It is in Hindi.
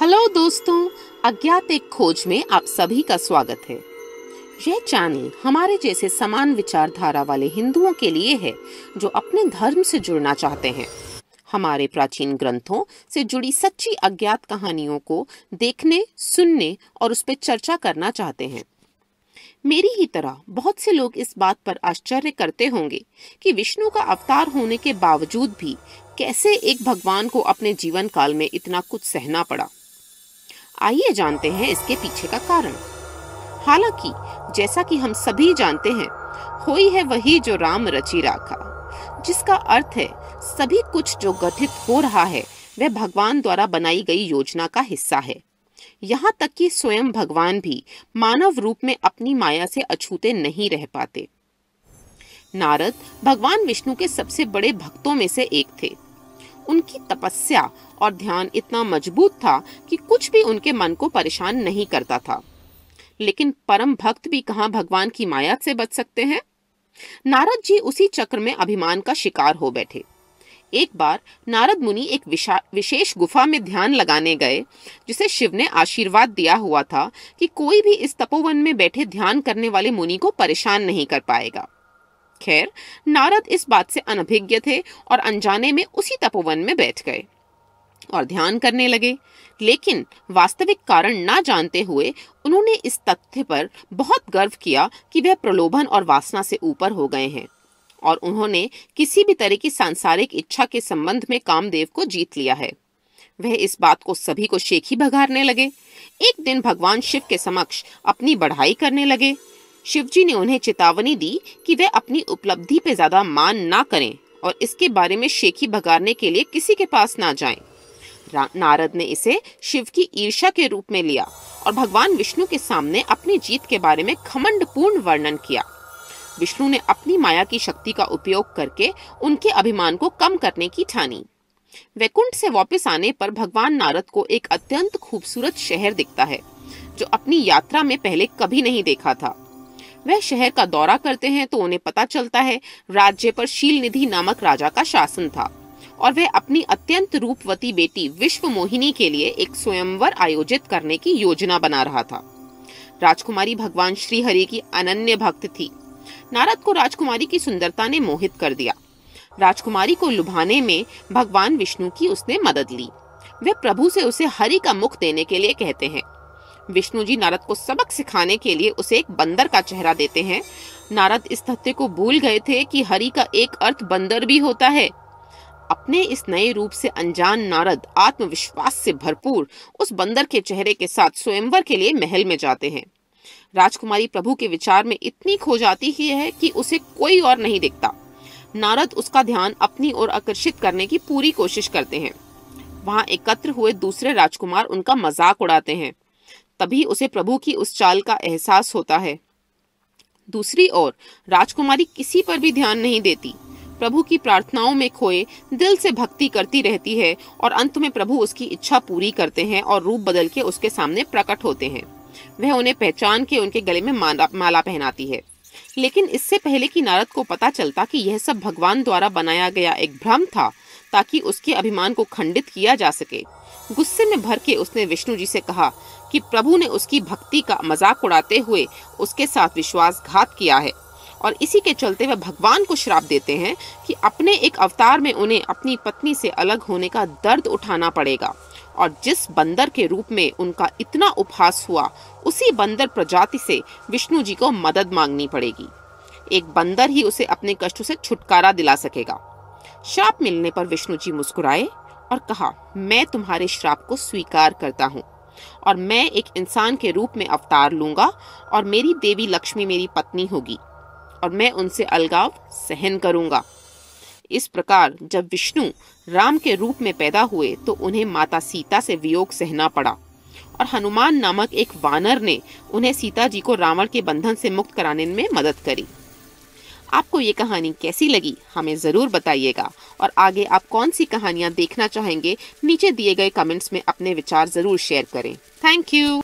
हेलो दोस्तों अज्ञात एक खोज में आप सभी का स्वागत है यह चैनल हमारे जैसे समान विचारधारा वाले हिंदुओं के लिए है जो अपने धर्म से जुड़ना चाहते हैं हमारे प्राचीन ग्रंथों से जुड़ी सच्ची अज्ञात कहानियों को देखने सुनने और उस पर चर्चा करना चाहते हैं मेरी ही तरह बहुत से लोग इस बात पर आश्चर्य करते होंगे कि विष्णु का अवतार होने के बावजूद भी कैसे एक भगवान को अपने जीवन काल में इतना कुछ सहना पड़ा आइए जानते हैं इसके पीछे का कारण हालांकि जैसा कि हम सभी जानते हैं होई है वही जो राम रची राखा जिसका अर्थ है सभी कुछ जो गठित हो रहा है वह भगवान द्वारा बनाई गई योजना का हिस्सा है यहाँ तक कि स्वयं भगवान भी मानव रूप में अपनी माया से अछूते नहीं रह पाते नारद भगवान विष्णु के सबसे बड़े भक्तों में से एक थे उनकी तपस्या और ध्यान इतना मजबूत था कि कुछ भी उनके मन को परेशान नहीं करता था लेकिन परम भक्त भी कहा भगवान की माया से बच सकते हैं नारद जी उसी चक्र में अभिमान का शिकार हो बैठे एक बार नारद मुनि एक विशेष गुफा में ध्यान लगाने गए जिसे शिव ने आशीर्वाद दिया हुआ था कि कोई भी इस तपोवन में बैठे ध्यान करने वाले मुनि को परेशान नहीं कर पाएगा खैर नारद इस बात से अनभिज्ञ थे और अनजाने में उसी तपोवन में बैठ गए और ध्यान करने लगे लेकिन वास्तविक कारण ना जानते हुए उन्होंने इस तथ्य पर बहुत गर्व किया कि वह प्रलोभन और वासना से ऊपर हो गए हैं और उन्होंने किसी भी तरह की सांसारिक इच्छा के संबंध में कामदेव को जीत लिया है वह इस बात को सभी को शेखी भगारने लगे एक दिन भगवान शिव के समक्ष अपनी बढ़ाई करने लगे शिवजी ने उन्हें चेतावनी दी कि वे अपनी उपलब्धि पे ज्यादा मान ना करें और इसके बारे में शेखी भगाने के लिए किसी के पास ना जाएं। नारद ने इसे शिव की ईर्षा के रूप में लिया और भगवान विष्णु के सामने अपनी जीत के बारे में घमंडपूर्ण वर्णन किया विष्णु ने अपनी माया की शक्ति का उपयोग करके उनके अभिमान को कम करने की ठानी वैकुंठ से वापस आने पर भगवान नारद को एक अत्यंत खूबसूरत शहर दिखता है जो अपनी यात्रा में पहले कभी नहीं देखा था वह शहर का दौरा करते हैं तो उन्हें पता चलता है राज्य पर शील निधि नामक राजा का शासन था और वह अपनी अत्यंत रूपवती बेटी विश्व मोहिनी के लिए एक स्वयंवर आयोजित करने की योजना बना रहा था राजकुमारी भगवान श्री हरि की अनन्य भक्त थी नारद को राजकुमारी की सुंदरता ने मोहित कर दिया राजकुमारी को लुभाने में भगवान विष्णु की उसने मदद ली वे प्रभु से उसे हरि का मुख देने के लिए कहते हैं विष्णु जी नारद को सबक सिखाने के लिए उसे एक बंदर का चेहरा देते हैं नारद इस तथ्य को भूल गए थे कि हरि का एक अर्थ बंदर भी होता है अपने इस नए रूप से अनजान नारद आत्मविश्वास से भरपूर उस बंदर के चेहरे के साथ स्वयंवर के लिए महल में जाते हैं राजकुमारी प्रभु के विचार में इतनी खो जाती ही है कि उसे कोई और नहीं दिखता नारद उसका ध्यान अपनी ओर आकर्षित करने की पूरी कोशिश करते हैं वहां एकत्र हुए दूसरे राजकुमार उनका मजाक उड़ाते हैं तभी उसे प्रभु की उस चाल का एहसास होता है दूसरी ओर राजकुमारी किसी पर भी ध्यान नहीं देती प्रभु की प्रार्थनाओं में खोए दिल से भक्ति करती रहती है और अंत में प्रभु उसकी इच्छा पूरी करते हैं और रूप बदल के उसके सामने प्रकट होते हैं वह उन्हें पहचान के उनके गले में माला पहनाती है लेकिन इससे पहले कि नारद को पता चलता कि यह सब भगवान द्वारा बनाया गया एक भ्रम था ताकि उसके अभिमान को खंडित किया जा सके गुस्से में भर के उसने विष्णु जी से कहा कि प्रभु ने उसकी भक्ति का मजाक उड़ाते हुए उसके साथ विश्वासघात किया है और इसी के चलते वह भगवान को श्राप देते हैं कि अपने एक अवतार में उन्हें अपनी पत्नी से अलग होने का दर्द उठाना पड़ेगा और जिस बंदर के रूप में उनका इतना उपहास हुआ उसी बंदर प्रजाति से विष्णु जी को मदद मांगनी पड़ेगी एक बंदर ही उसे अपने कष्ट से छुटकारा दिला सकेगा श्राप मिलने पर विष्णु जी मुस्कुराए और कहा मैं तुम्हारे श्राप को स्वीकार करता हूँ और मैं एक इंसान के रूप में अवतार लूंगा और मेरी देवी लक्ष्मी मेरी पत्नी होगी और मैं उनसे अलगाव सहन करूंगा इस प्रकार जब विष्णु राम के रूप में पैदा हुए तो उन्हें माता सीता से वियोग सहना पड़ा और हनुमान नामक एक वानर ने उन्हें सीता जी को रावण के बंधन से मुक्त कराने में मदद करी आपको ये कहानी कैसी लगी हमें ज़रूर बताइएगा और आगे आप कौन सी कहानियाँ देखना चाहेंगे नीचे दिए गए कमेंट्स में अपने विचार ज़रूर शेयर करें थैंक यू